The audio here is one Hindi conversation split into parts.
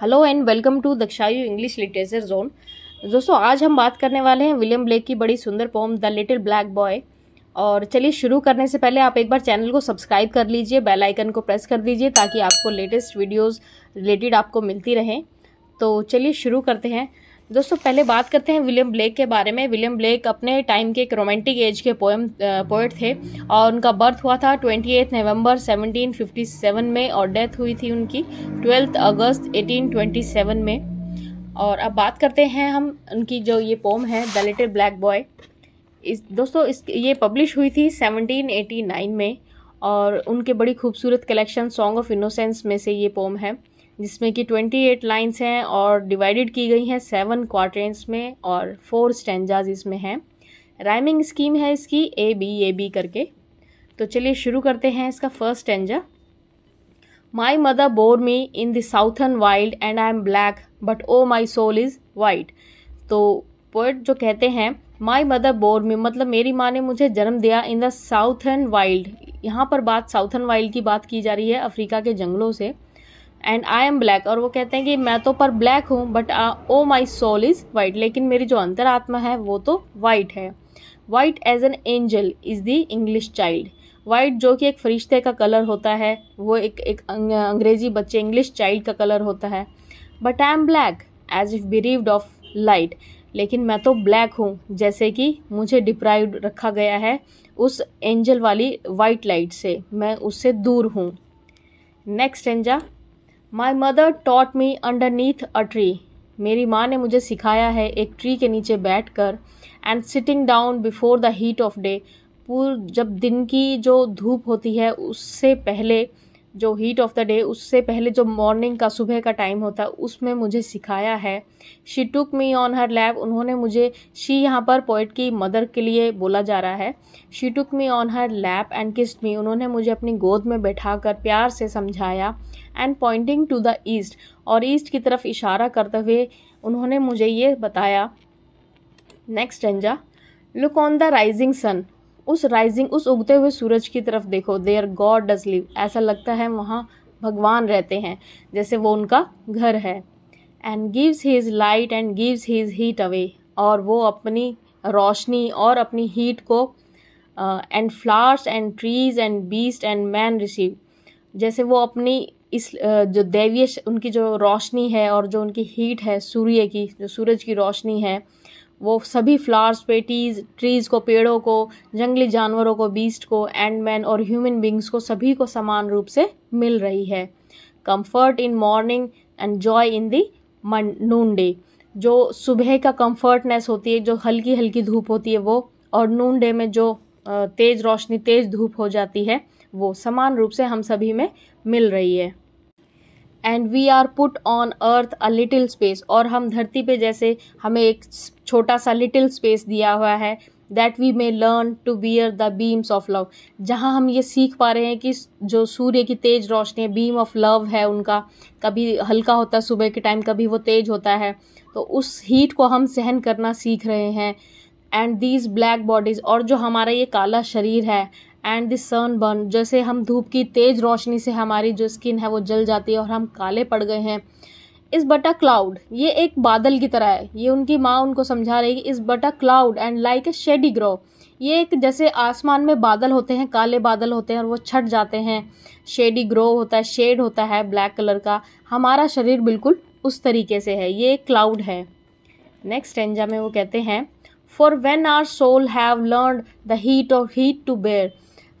hello and welcome to Dakshayu English literature zone दोस्तों आज हम बात करने वाले हैं विलियम ब्लेक की बड़ी सुंदर poem the little black boy और चलिए शुरू करने से पहले आप एक बार चैनल को सब्सक्राइब कर लीजिए बेल आइकन को प्रेस कर दीजिए ताकि आपको लेटेस्ट वीडियोस रिलेटेड आपको मिलती रहें तो चलिए शुरू करते हैं दोस्तों पहले बात करते हैं विलियम ब्लेक के बारे में विलियम ब्लेक अपने टाइम के एक रोमांटिक एज के पोएम पोइट थे और उनका बर्थ हुआ था ट्वेंटी नवंबर 1757 में और डेथ हुई थी उनकी ट्वेल्थ अगस्त 1827 में और अब बात करते हैं हम उनकी जो ये पोम है द लिटिल ब्लैक बॉय इस दोस्तों इस ये पब्लिश हुई थी 1789 में और उनके बड़ी खूबसूरत कलेक्शन सॉन्ग ऑफ इनोसेंस में से ये पोम है जिसमें कि 28 लाइंस हैं और डिवाइडेड की गई हैं सेवन क्वार्टेंट्स में और फोर स्टेंजाज इसमें हैं राइमिंग स्कीम है इसकी ए बी ए बी करके तो चलिए शुरू करते हैं इसका first stanza my mother bore me in the southern wild and I am black but O my soul is white तो पोइट जो कहते हैं माई मदर बोर मी मतलब मेरी माँ ने मुझे जन्म दिया इन द साउथन वाइल्ड यहाँ पर बात साउथन वाइल्ड की बात की जा रही है अफ्रीका के जंगलों से एंड आई एम ब्लैक और वो कहते हैं कि मैं तो पर ब्लैक हूँ but O my soul is white लेकिन मेरी जो अंतरात्मा है वो तो वाइट है white as an angel is the English child white जो कि एक फरिश्ते का कलर होता है वो एक एक अंग्रेजी बच्चे इंग्लिश चाइल्ड का कलर होता है but I am black as if bereaved of light लेकिन मैं तो ब्लैक हूँ जैसे कि मुझे डिप्राइव रखा गया है उस एंजल वाली वाइट लाइट से मैं उससे दूर हूँ next stanza my mother taught me underneath a tree मेरी माँ ने मुझे सिखाया है एक ट्री के नीचे बैठ कर and sitting down before the heat of day पूर जब दिन की जो धूप होती है उससे पहले जो हीट ऑफ द डे उससे पहले जो मॉर्निंग का सुबह का टाइम होता है उसमें मुझे सिखाया है she took me on her lap उन्होंने मुझे शी यहाँ पर पोइट की मदर के लिए बोला जा रहा है she took me on her lap and kissed me उन्होंने मुझे अपनी गोद में बैठा कर प्यार से समझाया and pointing to the east और ईस्ट की तरफ इशारा करते हुए उन्होंने मुझे ये बताया next stanza look on the rising sun उस राइजिंग उस उगते हुए सूरज की तरफ देखो देयर गॉड डज लिव ऐसा लगता है वहाँ भगवान रहते हैं जैसे वो उनका घर है and gives his light and gives his heat away और वो अपनी रोशनी और अपनी हीट को and flowers and trees and beast and man receive जैसे वो अपनी इस uh, जो दैवीय उनकी जो रोशनी है और जो उनकी हीट है सूर्य की जो सूरज की रोशनी है वो सभी फ्लावर्स पे टीज ट्रीज़ को पेड़ों को जंगली जानवरों को बीस्ट को एंड मैन और ह्यूमन बींग्स को सभी को समान रूप से मिल रही है comfort in morning and joy in the noon day जो सुबह का कंफर्टनेस होती है जो हल्की हल्की धूप होती है वो और नून डे में जो तेज़ रोशनी तेज़ धूप हो जाती है वो समान रूप से हम सभी में मिल रही है and we are put on earth a little space और हम धरती पे जैसे हमें एक छोटा सा लिटिल स्पेस दिया हुआ है that we may learn to bear the beams of love जहाँ हम ये सीख पा रहे हैं कि जो सूर्य की तेज रोशनी है बीम ऑफ लव है उनका कभी हल्का होता है सुबह के टाइम कभी वो तेज होता है तो उस हीट को हम सहन करना सीख रहे हैं एंड दीज ब्लैक बॉडीज और जो हमारा ये काला शरीर है एंड दिस सन बर्न जैसे हम धूप की तेज रोशनी से हमारी जो स्किन है वो जल जाती है और हम काले पड़ गए हैं इस बटा क्लाउड ये एक बादल की तरह है ये उनकी माँ उनको समझा रही है is but a cloud and like a shady grove ये एक जैसे आसमान में बादल होते हैं काले बादल होते हैं और वो छट जाते हैं शेडी ग्रो होता है शेड होता है ब्लैक कलर का हमारा शरीर बिल्कुल उस तरीके से है ये क्लाउड है नेक्स्ट एंजा में वो कहते हैं for when our soul have learn the heat of heat to bear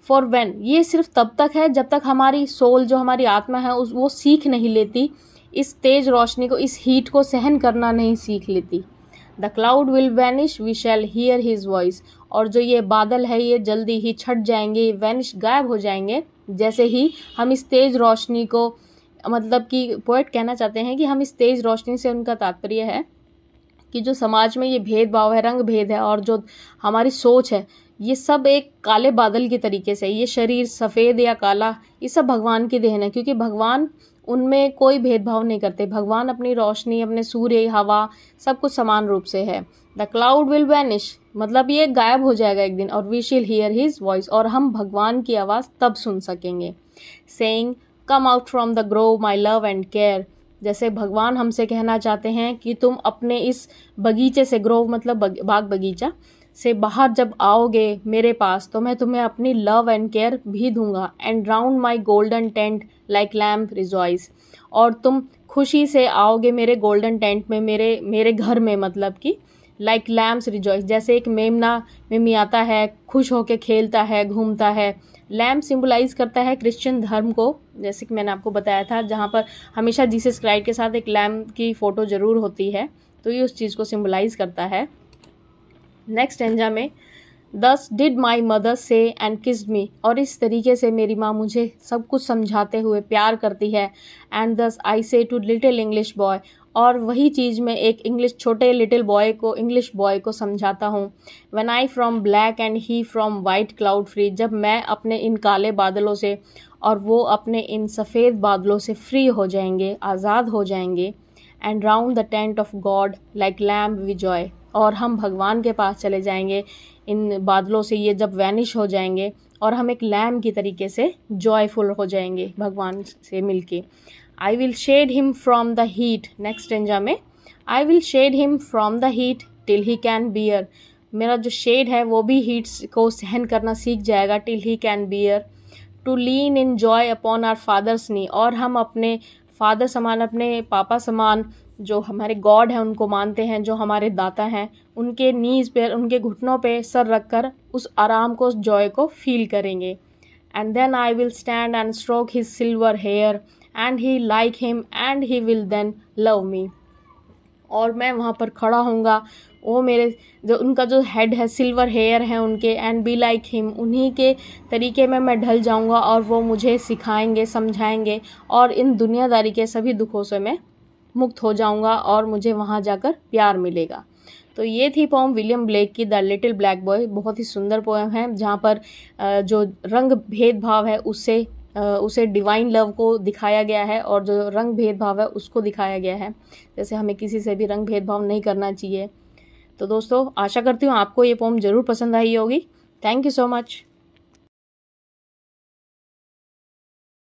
for when ये सिर्फ तब तक है जब तक हमारी सोल जो हमारी आत्मा है उस वो सीख नहीं लेती इस तेज रोशनी को इस हीट को सहन करना नहीं सीख लेती the cloud will vanish we shall hear his voice और जो ये बादल है ये जल्दी ही छट जाएंगे वैनिश गायब हो जाएंगे जैसे ही हम इस तेज रोशनी को मतलब कि पोइट कहना चाहते हैं कि हम इस तेज रोशनी से उनका तात्पर्य है कि जो समाज में ये भेदभाव है रंग भेद है और जो हमारी सोच है ये सब एक काले बादल के तरीके से ये शरीर सफ़ेद या काला ये सब भगवान की देन है क्योंकि भगवान उनमें कोई भेदभाव नहीं करते भगवान अपनी रोशनी अपने सूर्य हवा सब कुछ समान रूप से है द क्लाउड विल वैनिश मतलब ये गायब हो जाएगा एक दिन और वी शिल हियर हिज वॉइस और हम भगवान की आवाज़ तब सुन सकेंगे saying come out from the grove my love and care जैसे भगवान हमसे कहना चाहते हैं कि तुम अपने इस बगीचे से ग्रोव मतलब बाग बगीचा से बाहर जब आओगे मेरे पास तो मैं तुम्हें अपनी लव एंड केयर भी दूंगा and round my golden tent like lamb rejoice और तुम खुशी से आओगे मेरे गोल्डन टेंट में मेरे मेरे घर में मतलब कि लाइक लैम्प्स रिजॉइस जैसे एक मेमना मेमी आता है खुश होकर खेलता है घूमता है लैम्प सिंबलाइज करता है क्रिश्चियन धर्म को जैसे कि मैंने आपको बताया था जहाँ पर हमेशा जीसस क्राइस्ट के साथ एक लैम्प की फ़ोटो ज़रूर होती है तो ये उस चीज़ को सिंबलाइज करता है नेक्स्ट एंजा में thus did my mother say and kiss me और इस तरीके से मेरी माँ मुझे सब कुछ समझाते हुए प्यार करती है एंड दस आई से टू लिटिल इंग्लिश बॉय और वही चीज़ मैं एक इंग्लिश छोटे लिटिल बॉय को इंग्लिश बॉय को समझाता हूँ when I from black and he from white cloud free जब मैं अपने इन काले बादलों से और वो अपने इन सफ़ेद बादलों से फ्री हो जाएंगे आज़ाद हो जाएंगे and round the tent of God like lamb we joy और हम भगवान के पास चले जाएंगे इन बादलों से ये जब वैनिश हो जाएंगे और हम एक लैम की तरीके से जॉयफुल हो जाएंगे भगवान से मिलके I will shade him from the heat next stanza में I will shade him from the heat till he can bear मेरा जो शेड है वो भी हीट्स को सहन करना सीख जाएगा till he can bear to lean in joy upon our father's knee और हम अपने फादर समान अपने पापा समान जो हमारे गॉड हैं उनको मानते हैं जो हमारे दाता हैं उनके नीज पर उनके घुटनों पर सर रख कर उस आराम को उस जॉय को फील करेंगे and then I will stand and stroke his silver hair and he like him and he will then love me और मैं वहाँ पर खड़ा होऊंगा वो मेरे जो उनका जो हेड है सिल्वर हेयर है उनके एंड बी लाइक हिम उन्हीं के तरीके में मैं ढल जाऊंगा और वो मुझे सिखाएंगे समझाएंगे और इन दुनियादारी के सभी दुखों से मैं मुक्त हो जाऊंगा और मुझे वहाँ जाकर प्यार मिलेगा तो ये थी पोम विलियम ब्लेक की द लिटिल ब्लैक बॉय बहुत ही सुंदर पोएम है जहाँ पर जो रंग भेदभाव है उससे उसे डिवाइन लव को दिखाया गया है और जो रंग भेदभाव है उसको दिखाया गया है जैसे हमें किसी से भी रंग भेदभाव नहीं करना चाहिए तो दोस्तों आशा करती हूँ आपको ये पोम ज़रूर पसंद आई होगी थैंक यू सो मच